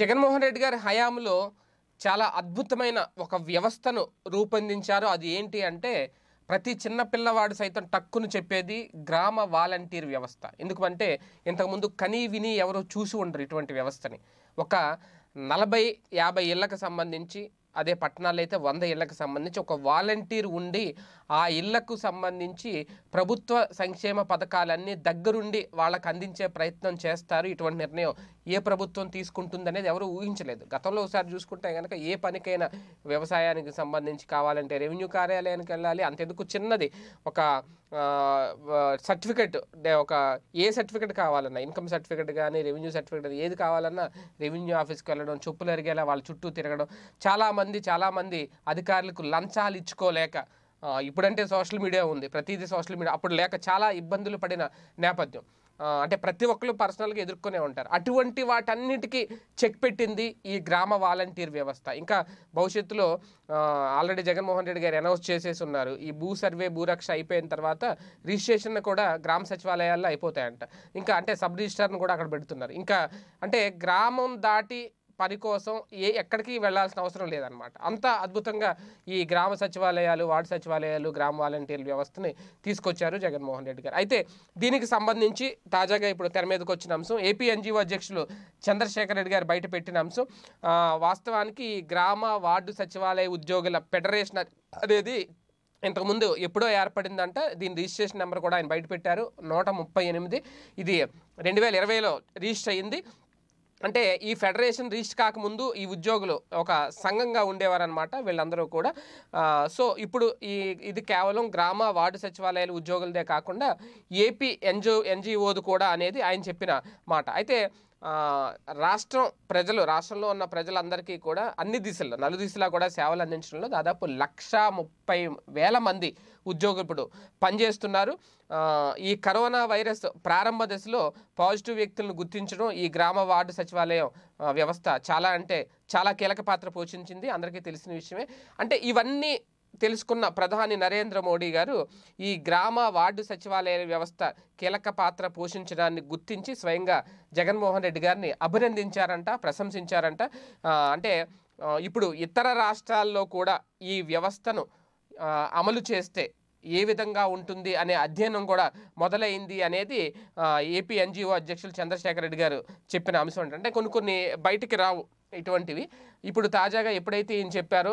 జగన్మోహన్ రెడ్డి గారి హయాంలో చాలా అద్భుతమైన ఒక వ్యవస్థను రూపొందించారు అది ఏంటి అంటే ప్రతి చిన్న పిల్లవాడు సైతం టక్కును చెప్పేది గ్రామ వాలంటీర్ వ్యవస్థ ఎందుకంటే ఇంతకుముందు కనీ విని ఎవరో చూసి ఉండరు ఇటువంటి వ్యవస్థని ఒక నలభై యాభై ఇళ్లకు సంబంధించి అదే పట్టణాలు అయితే వంద ఇళ్లకు సంబంధించి ఒక వాలంటీర్ ఉండి ఆ ఇళ్లకు సంబంధించి ప్రభుత్వ సంక్షేమ పథకాలన్నీ దగ్గరుండి వాళ్ళకు అందించే ప్రయత్నం చేస్తారు ఇటువంటి నిర్ణయం ఏ ప్రభుత్వం తీసుకుంటుందనేది ఎవరు ఊహించలేదు గతంలో ఒకసారి చూసుకుంటే కనుక ఏ పనికైనా వ్యవసాయానికి సంబంధించి కావాలంటే రెవెన్యూ కార్యాలయానికి వెళ్ళాలి అంతెందుకు చిన్నది ఒక సర్టిఫికెట్ ఒక ఏ సర్టిఫికెట్ కావాలన్నా ఇన్కమ్ సర్టిఫికెట్ కానీ రెవెన్యూ సర్టిఫికెట్ ఏది కావాలన్నా రెవెన్యూ ఆఫీస్కి వెళ్ళడం చెప్పులు ఎరిగేలా వాళ్ళ చుట్టూ తిరగడం చాలామంది చాలామంది అధికారులకు లంచాలు ఇచ్చుకోలేక ఇప్పుడంటే సోషల్ మీడియా ఉంది ప్రతిదీ సోషల్ మీడియా అప్పుడు లేక చాలా ఇబ్బందులు పడిన నేపథ్యం అంటే ప్రతి ఒక్కరు పర్సనల్గా ఎదుర్కొనే ఉంటారు అటువంటి వాటన్నిటికీ చెక్ పెట్టింది ఈ గ్రామ వాలంటీర్ వ్యవస్థ ఇంకా భవిష్యత్తులో ఆల్రెడీ జగన్మోహన్ రెడ్డి గారు అనౌన్స్ చేసేసి ఉన్నారు ఈ భూ సర్వే భూరక్ష అయిపోయిన తర్వాత రిజిస్ట్రేషన్ కూడా గ్రామ సచివాలయాల్లో అయిపోతాయంట ఇంకా అంటే సబ్ రిజిస్ట్రార్ను కూడా అక్కడ పెడుతున్నారు ఇంకా అంటే గ్రామం దాటి పని కోసం ఏ ఎక్కడికి వెళ్లాల్సిన అవసరం లేదనమాట అంత అద్భుతంగా ఈ గ్రామ సచివాలయాలు వార్డు సచివాలయాలు గ్రామ వాలంటీర్ వ్యవస్థని తీసుకొచ్చారు జగన్మోహన్ రెడ్డి గారు అయితే దీనికి సంబంధించి తాజాగా ఇప్పుడు తెర మీదకి వచ్చిన అంశం ఏపీ ఎన్జిఓ అధ్యక్షులు చంద్రశేఖర్ రెడ్డి గారు బయట పెట్టిన అంశం వాస్తవానికి గ్రామ వార్డు సచివాలయ ఉద్యోగుల ఫెడరేషన్ అనేది ఇంతకుముందు ఎప్పుడో ఏర్పడిందంట దీని రిజిస్ట్రేషన్ నెంబర్ కూడా ఆయన బయటపెట్టారు నూట ముప్పై ఎనిమిది ఇది రెండు వేల ఇరవైలో రిజిస్టర్ అయ్యింది అంటే ఈ ఫెడరేషన్ రీచ్ కాకముందు ఈ ఉద్యోగులు ఒక సంఘంగా ఉండేవారనమాట వీళ్ళందరూ కూడా సో ఇప్పుడు ఈ ఇది కేవలం గ్రామ వార్డు సచివాలయాల ఉద్యోగులదే కాకుండా ఏపీ ఎన్జిఓ ఎన్జిఓది కూడా అనేది ఆయన చెప్పిన మాట అయితే రాష్ట్రం ప్రజలు రాష్ట్రంలో ఉన్న ప్రజలందరికీ కూడా అన్ని దిశల్లో నలు దిశలా కూడా సేవలు అందించడంలో దాదాపు లక్ష ముప్పై వేల మంది ఉద్యోగులు ఇప్పుడు పనిచేస్తున్నారు ఈ కరోనా వైరస్ ప్రారంభ దశలో పాజిటివ్ వ్యక్తులను గుర్తించడం ఈ గ్రామ వార్డు సచివాలయం వ్యవస్థ చాలా అంటే చాలా కీలక పాత్ర పోషించింది అందరికీ తెలిసిన విషయమే అంటే ఇవన్నీ తెలుసుకున్న ప్రధాని నరేంద్ర మోడీ గారు ఈ గ్రామ వార్డు సచివాలయ వ్యవస్థ కీలక పాత్ర పోషించడాన్ని గుర్తించి స్వయంగా జగన్మోహన్ రెడ్డి గారిని అభినందించారంట ప్రశంసించారంట అంటే ఇప్పుడు ఇతర రాష్ట్రాల్లో కూడా ఈ వ్యవస్థను అమలు చేస్తే ఏ విధంగా ఉంటుంది అనే అధ్యయనం కూడా మొదలైంది అనేది ఏపీ ఎన్జిఓ అధ్యక్షులు చంద్రశేఖర్ రెడ్డి గారు చెప్పిన అంశం అంటే కొన్ని కొన్ని బయటికి రావు ఇటువంటివి ఇప్పుడు తాజాగా ఎప్పుడైతే ఈయన చెప్పారో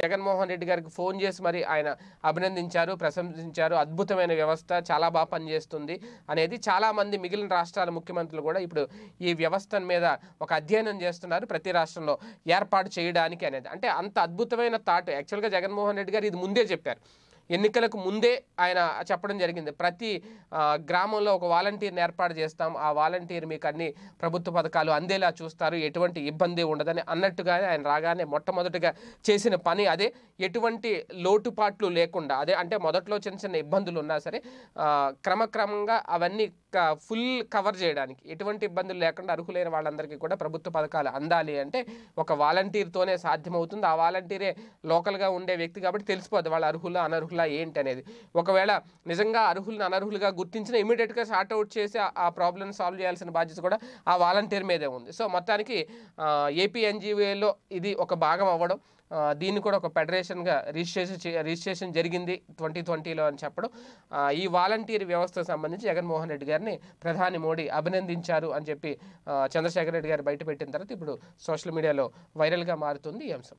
జగన్మోహన్ రెడ్డి గారికి ఫోన్ చేసి మరి ఆయన అభినందించారు ప్రశంసించారు అద్భుతమైన వ్యవస్థ చాలా బాగా పనిచేస్తుంది అనేది చాలామంది మిగిలిన రాష్ట్రాల ముఖ్యమంత్రులు కూడా ఇప్పుడు ఈ వ్యవస్థ మీద ఒక అధ్యయనం చేస్తున్నారు ప్రతి రాష్ట్రంలో ఏర్పాటు చేయడానికి అనేది అంటే అంత అద్భుతమైన థాట్ యాక్చువల్గా జగన్మోహన్ రెడ్డి గారు ఇది ముందే చెప్పారు ఎన్నికలకు ముందే ఆయన చెప్పడం జరిగింది ప్రతి గ్రామంలో ఒక వాలంటీర్ని ఏర్పాటు చేస్తాం ఆ వాలంటీర్ మీకు అన్ని ప్రభుత్వ పథకాలు అందేలా చూస్తారు ఎటువంటి ఇబ్బంది ఉండదని అన్నట్టుగానే ఆయన రాగానే మొట్టమొదటిగా చేసిన పని అదే ఎటువంటి లోటుపాట్లు లేకుండా అదే అంటే మొదట్లో చిన్న చిన్న ఇబ్బందులు ఉన్నా సరే క్రమక్రమంగా అవన్నీ ఫుల్ కవర్ చేయడానికి ఎటువంటి ఇబ్బందులు లేకుండా అర్హులైన వాళ్ళందరికీ కూడా ప్రభుత్వ పథకాలు అందాలి అంటే ఒక వాలంటీర్తోనే సాధ్యమవుతుంది ఆ వాలంటీరే లోకల్గా ఉండే వ్యక్తి కాబట్టి తెలిసిపోద్ది వాళ్ళ అర్హులు అనర్హులు అర్హులా ఏంటి అనేది ఒకవేళ నిజంగా అర్హులను అనర్హులుగా గుర్తించిన ఇమీడియట్గా అవుట్ చేసి ఆ ప్రాబ్లం సాల్వ్ చేయాల్సిన బాధ్యత కూడా ఆ వాలంటీర్ మీదే ఉంది సో మొత్తానికి ఏపీ ఇది ఒక భాగం అవ్వడం దీన్ని కూడా ఒక ఫెడరేషన్గా రిజిస్ట్రేషన్ రిజిస్ట్రేషన్ జరిగింది ట్వంటీ ట్వంటీలో అని చెప్పడం ఈ వాలంటీర్ వ్యవస్థకు సంబంధించి జగన్మోహన్ రెడ్డి గారిని ప్రధాని మోడీ అభినందించారు అని చెప్పి చంద్రశేఖర్ రెడ్డి గారు బయటపెట్టిన తర్వాత ఇప్పుడు సోషల్ మీడియాలో వైరల్గా మారుతుంది ఈ అంశం